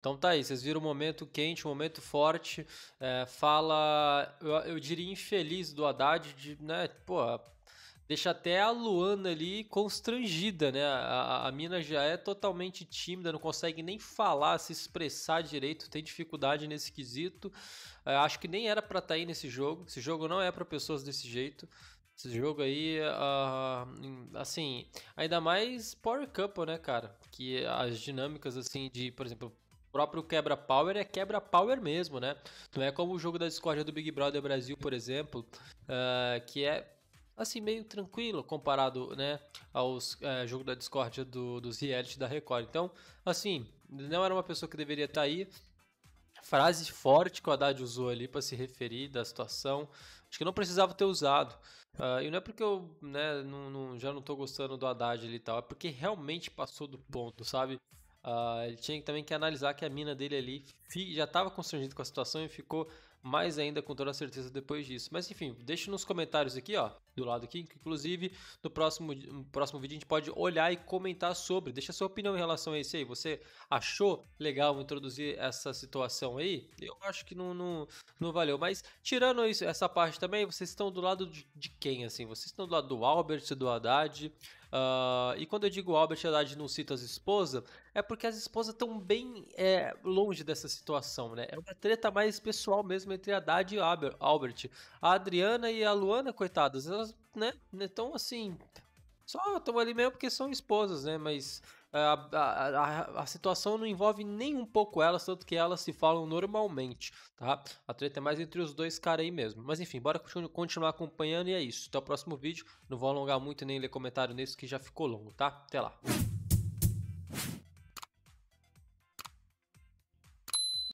Então tá aí, vocês viram um momento quente, um momento forte, é, fala, eu, eu, diria infeliz do Haddad, de, né, pô, deixa até a Luana ali constrangida, né, a, a mina já é totalmente tímida, não consegue nem falar, se expressar direito, tem dificuldade nesse quesito, é, acho que nem era para estar tá aí nesse jogo, esse jogo não é para pessoas desse jeito, esse jogo aí, uh, assim, ainda mais Power Couple, né, cara? Que as dinâmicas, assim, de, por exemplo, próprio quebra-power é quebra-power mesmo, né? Não é como o jogo da discórdia do Big Brother Brasil, por exemplo, uh, que é assim meio tranquilo comparado, né, aos eh, jogo da discordia do, dos reality da Record. Então, assim, não era uma pessoa que deveria estar tá aí. Frase forte que o Haddad usou ali para se referir da situação, acho que não precisava ter usado. Uh, e não é porque eu né, não, não, já não tô gostando do Haddad e tal, é porque realmente passou do ponto, sabe? Uh, ele tinha também que analisar que a mina dele ali já estava constrangida com a situação e ficou mais ainda com toda certeza depois disso. Mas enfim, deixa nos comentários aqui, ó, do lado aqui, que inclusive no próximo, no próximo vídeo a gente pode olhar e comentar sobre. Deixa sua opinião em relação a isso aí. Você achou legal introduzir essa situação aí? Eu acho que não, não, não valeu. Mas tirando isso, essa parte também, vocês estão do lado de, de quem, assim? Vocês estão do lado do Albert, do Haddad? Uh, e quando eu digo Albert e Haddad não cita as esposas, é porque as esposas estão bem é, longe dessa situação, né? É uma treta mais pessoal mesmo entre entre Haddad e Albert. A Adriana e a Luana, coitadas, elas, né, estão né, assim. Só estão ali mesmo porque são esposas, né? Mas a, a, a, a, situação não envolve nem um pouco elas, tanto que elas se falam normalmente, tá? A treta é mais entre os dois caras aí mesmo. Mas enfim, bora continuar acompanhando e é isso. Até o próximo vídeo. Não vou alongar muito nem ler comentário nesse que já ficou longo, tá? Até lá.